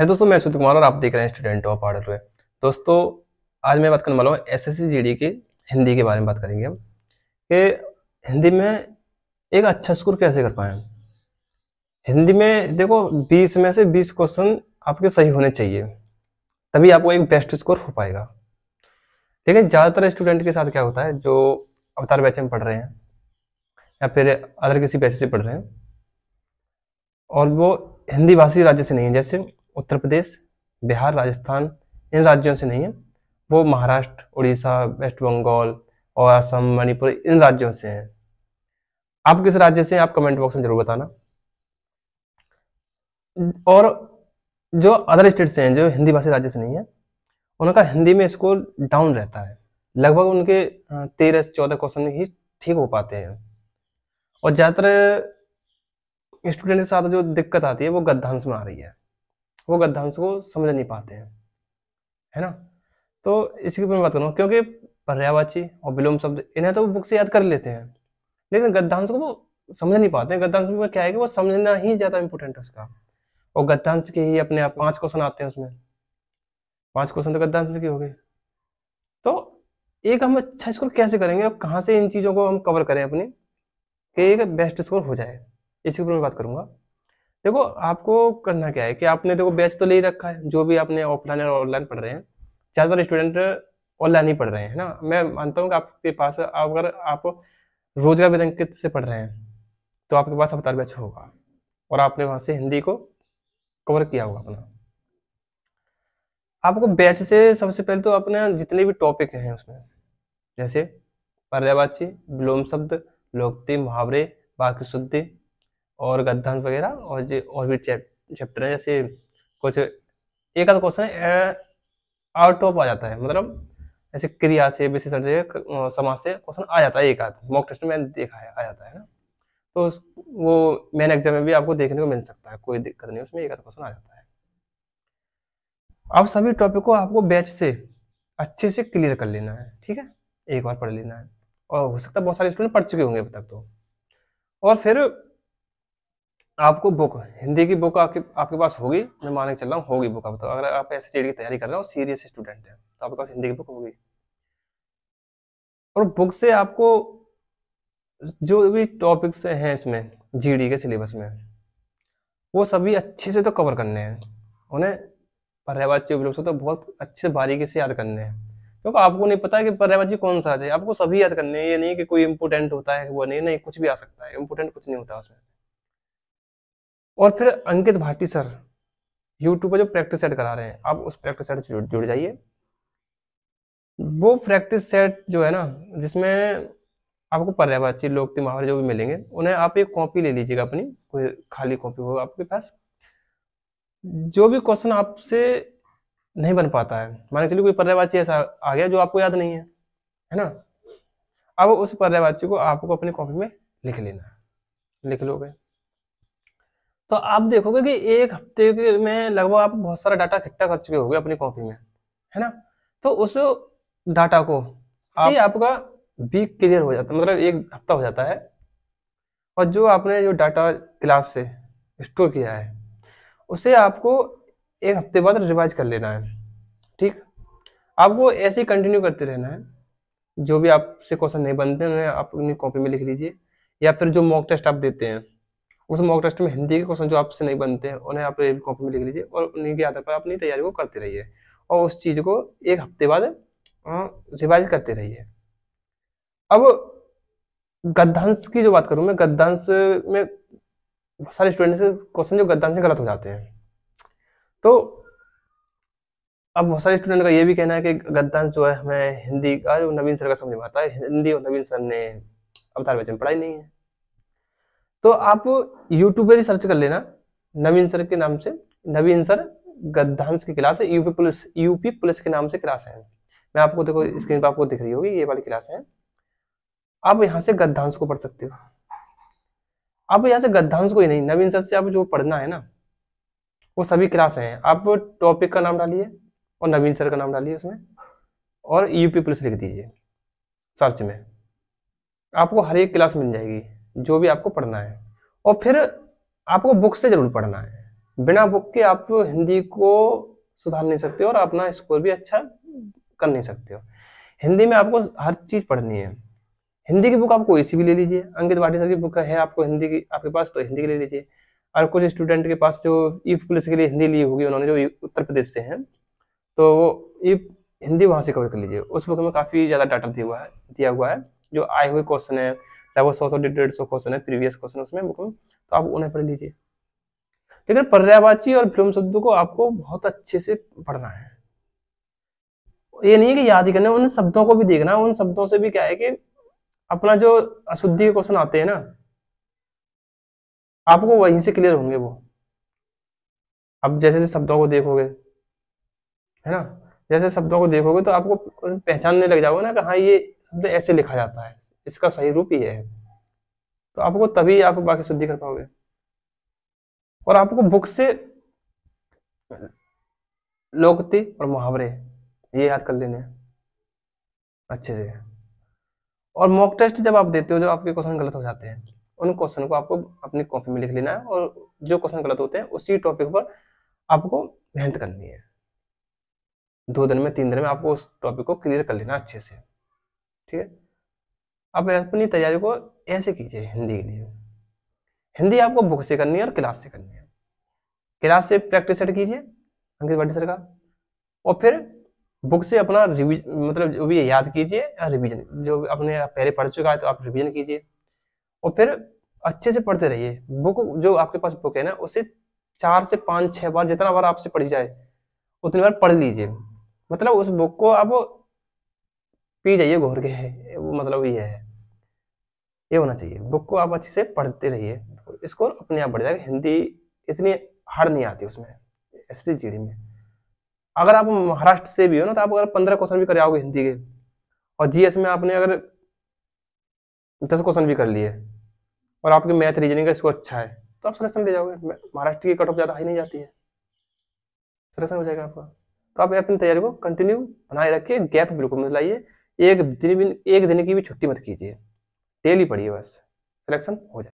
है दोस्तों मैं सुध कुमार और आप देख रहे हैं स्टूडेंट ऑफ आर्डर हुए दोस्तों आज मैं बात करने वाला हूँ एस एस के हिंदी के बारे में बात करेंगे हम कि हिंदी में एक अच्छा स्कोर कैसे कर पाए हिंदी में देखो बीस में से बीस क्वेश्चन आपके सही होने चाहिए तभी आपको एक बेस्ट स्कोर हो पाएगा लेकिन ज़्यादातर स्टूडेंट के साथ क्या होता है जो अवतार बैच में पढ़ रहे हैं या फिर अदर किसी बैच से पढ़ रहे हैं और वो हिंदी भाषी राज्य से नहीं है जैसे उत्तर प्रदेश बिहार राजस्थान इन राज्यों से नहीं है वो महाराष्ट्र उड़ीसा वेस्ट बंगाल और असम मणिपुर इन राज्यों से हैं आप किस राज्य से हैं आप कमेंट बॉक्स में जरूर बताना और जो अदर स्टेट से हैं जो हिंदी भाषी राज्य से नहीं है उनका हिंदी में स्कोर डाउन रहता है लगभग उनके तेरह से चौदह क्वेश्चन ही ठीक हो पाते हैं और ज़्यादातर स्टूडेंट के साथ जो दिक्कत आती है वो गद्यांश में आ रही है वो गद्यांश को समझ नहीं पाते हैं है ना तो ऊपर मैं बात करूँ क्योंकि पर्यावाची और विलोम शब्द इन्हें तो बुक से याद कर लेते हैं लेकिन गद्दांश को वो समझ नहीं पाते हैं गद्दांश में क्या है कि वो समझना ही ज़्यादा इंपॉर्टेंट है उसका और गद्धांश के ही अपने आप पांच क्वेश्चन आते हैं उसमें पांच क्वेश्चन तो गद्दांश के हो गए तो एक हम अच्छा स्कोर कैसे करेंगे और कहाँ से इन चीज़ों को हम कवर करें अपनी कि एक बेस्ट स्कोर हो जाए इसी ऊपर मैं बात करूँगा देखो आपको करना क्या है कि आपने देखो बैच तो ले ही रखा है जो भी आपने ऑफलाइन और ऑनलाइन पढ़ रहे हैं ज़्यादातर स्टूडेंट ऑनलाइन ही पढ़ रहे हैं ना मैं मानता हूँ कि आपके पास अगर आप रोजगार वेदंकित से पढ़ रहे हैं तो आपके पास अवतार बैच होगा और आपने वहाँ से हिंदी को कवर किया होगा अपना आपको बैच से सबसे पहले तो अपने जितने भी टॉपिक हैं उसमें जैसे पर्यावाची विलोम शब्द लोकती मुहावरे वाक्य शुद्धि और गद्यांश वगैरह और जो और भी चैप्टर है जैसे कुछ एक आध क्वेश्चन आउट ऑफ आ जाता है मतलब ऐसे क्रिया से विशेषण से समाज से क्वेश्चन आ जाता है एक आध मॉक टेस्ट में देखा है आ जाता है ना तो वो मेन एग्जाम में भी आपको देखने को मिल सकता है कोई दिक्कत नहीं उसमें एक आध क्वेश्चन आ जाता है अब सभी टॉपिक को आपको बैच से अच्छे से क्लियर कर लेना है ठीक है एक बार पढ़ लेना है और हो सकता है बहुत सारे स्टूडेंट पढ़ चुके होंगे अब तक तो और फिर आपको बुक हिंदी की बुक आपके आपके पास होगी मैं मान के चल रहा हूँ होगी बुक आप तो अगर आप एस की तैयारी कर रहे हो सीरियस स्टूडेंट हैं तो आपके पास हिंदी की बुक होगी और बुक से आपको जो भी टॉपिक्स हैं इसमें जीडी के सिलेबस में वो सभी अच्छे से तो कवर करने हैं उन्हें पर्यावाची उपलब्ध तो बहुत अच्छे बारीकी से याद करने हैं क्योंकि आपको नहीं पता कि पर्यावाची कौन सा है आपको सभी याद करने हैं ये नहीं कि कोई इम्पोर्टेंट होता है वो नहीं नहीं कुछ भी आ सकता है इंपोर्टेंट कुछ नहीं होता उसमें और फिर अंकित भाटी सर यूट्यूब पर जो प्रैक्टिस सेट करा रहे हैं आप उस प्रैक्टिस सेट से जुड़ जाइए वो प्रैक्टिस सेट जो है ना जिसमें आपको पर्यावाची लोग मुहावरे जो भी मिलेंगे उन्हें आप एक कॉपी ले लीजिएगा अपनी कोई खाली कॉपी होगा आपके पास जो भी क्वेश्चन आपसे नहीं बन पाता है मान चलिए कोई पर्यावाची ऐसा आ गया जो आपको याद नहीं है है ना अब उस पर्यावाची को आपको अपनी कॉपी में लिख लेना है लिख लोगे तो आप देखोगे कि एक हफ्ते के में लगभग आप बहुत सारा डाटा इकट्ठा कर चुके होंगे अपनी कॉपी में है ना तो उस डाटा को आप, आपका वीक क्लियर हो जाता है मतलब एक हफ्ता हो जाता है और जो आपने जो डाटा क्लास से स्टोर किया है उसे आपको एक हफ्ते बाद रिवाइज कर लेना है ठीक आपको ऐसे ही कंटिन्यू करते रहना है जो भी आपसे क्वेश्चन नहीं बनते उन्हें आप अपनी कॉपी में लिख लीजिए या फिर जो मॉक टेस्ट आप देते हैं उस मॉक टेस्ट में हिंदी के क्वेश्चन जो आपसे नहीं बनते हैं उन्हें आप कॉपी में लिख लीजिए और उन्हीं के आधार पर अपनी तैयारी को करते रहिए और उस चीज़ को एक हफ्ते बाद रिवाइज करते रहिए अब गद्यांश की जो बात करूँ मैं गद्यांश में बहुत सारे स्टूडेंट्स क्वेश्चन जो गद्यांश से गलत हो जाते हैं तो अब बहुत सारे स्टूडेंट का ये भी कहना है कि गद्यांश जो है हमें हिंदी का जो नवीन सर का समझ में आता है हिंदी और नवीन सर ने अवतार बच्चन पढ़ाई नहीं है तो आप यूट्यूब पर ही सर्च कर लेना नवीन सर के नाम से नवीन सर गद्दांश की क्लास है यूपी पुलिस यूपी पुलिस के नाम से क्लास है मैं आपको देखो स्क्रीन पर आपको दिख रही होगी ये वाली क्लास है आप यहाँ से गद्दांश को पढ़ सकते हो आप यहाँ से गद्दांश को ही नहीं नवीन सर से आप जो पढ़ना है ना वो सभी क्लास हैं आप टॉपिक का नाम डालिए और नवीन सर का नाम डालिए उसमें और यूपी पुलिस लिख दीजिए सर्च में आपको हर एक क्लास मिल जाएगी जो भी आपको पढ़ना है और फिर आपको बुक से जरूर पढ़ना है बिना बुक के आप हिंदी को सुधार नहीं सकते और अपना स्कोर भी अच्छा कर नहीं सकते हो हिंदी में आपको हर चीज़ पढ़नी है हिंदी की बुक आप कोई सी भी ले लीजिए अंकित वाटी सर की बुक है आपको हिंदी की आपके पास तो हिंदी की ले लीजिए और कुछ स्टूडेंट के पास जो ई पुलिस के लिए हिंदी ली होगी उन्होंने जो उत्तर प्रदेश से हैं तो वो ई हिंदी वहाँ से कवर कर लीजिए उस बुक में काफ़ी ज़्यादा डाटा दिया हुआ है दिया हुआ है जो आए हुए क्वेश्चन है चाहे वो सौ सौ डेढ़ सौ क्वेश्चन है प्रीवियस क्वेश्चन उसमें बुक में तो आप उन्हें पढ़ लीजिए लेकिन पर्यावाची और फिल्म शब्द को आपको बहुत अच्छे से पढ़ना है ये नहीं है कि याद ही करना उन शब्दों को भी देखना उन शब्दों से भी क्या है कि अपना जो अशुद्धि के क्वेश्चन आते हैं ना आपको वहीं से क्लियर होंगे वो अब जैसे जैसे शब्दों को देखोगे है ना जैसे शब्दों को देखोगे तो आपको पहचानने लग जाओगे ना कि हाँ ये शब्द ऐसे लिखा जाता है इसका सही रूप ये है तो आपको तभी आप बाकी शुद्धि कर पाओगे और आपको बुक से लोकती और मुहावरे ये याद कर लेने अच्छे से और मॉक टेस्ट जब आप देते हो जो आपके क्वेश्चन गलत हो जाते हैं उन क्वेश्चन को आपको अपनी कॉपी में लिख लेना है और जो क्वेश्चन गलत होते हैं उसी टॉपिक पर आपको मेहनत करनी है दो दिन में तीन दिन में आपको उस टॉपिक को क्लियर कर लेना अच्छे से ठीक है आप अपनी तैयारी को ऐसे कीजिए हिंदी के लिए हिंदी आपको बुक से करनी है और क्लास से करनी है क्लास से प्रैक्टिस सेट कीजिए अंकित भाटी सर का और फिर बुक से अपना रिवीज मतलब जो भी याद कीजिए या रिवीजन जो अपने पहले पढ़ चुका है तो आप रिवीजन कीजिए और फिर अच्छे से पढ़ते रहिए बुक जो आपके पास बुक है ना उसे चार से पाँच छः बार जितना बार आपसे पढ़ी जाए उतनी बार पढ़ लीजिए मतलब उस बुक को आप पी जाइए घोर के मतलब ये है ये होना चाहिए बुक को आप अच्छे से पढ़ते रहिए स्कोर अपने आप बढ़ जाएगा हिंदी इतनी हार्ड नहीं आती उसमें एस सी में अगर आप महाराष्ट्र से भी हो ना तो आप अगर पंद्रह क्वेश्चन भी कर जाओगे हिंदी के और जी में आपने अगर दस क्वेश्चन भी कर लिए और आपके मैथ रीजनिंग का स्कोर अच्छा है तो आप सिलेक्शन ले जाओगे महाराष्ट्र की कट ऑफ ज़्यादा हाई नहीं जाती है सिलेक्शन हो जाएगा आपका तो आप अपनी तैयारी को कंटिन्यू बनाए रखिए गैप बिल्कुल मत लाइए एक दिन भी एक दिन की भी छुट्टी मत कीजिए डेली पढ़िए बस सिलेक्शन हो जाए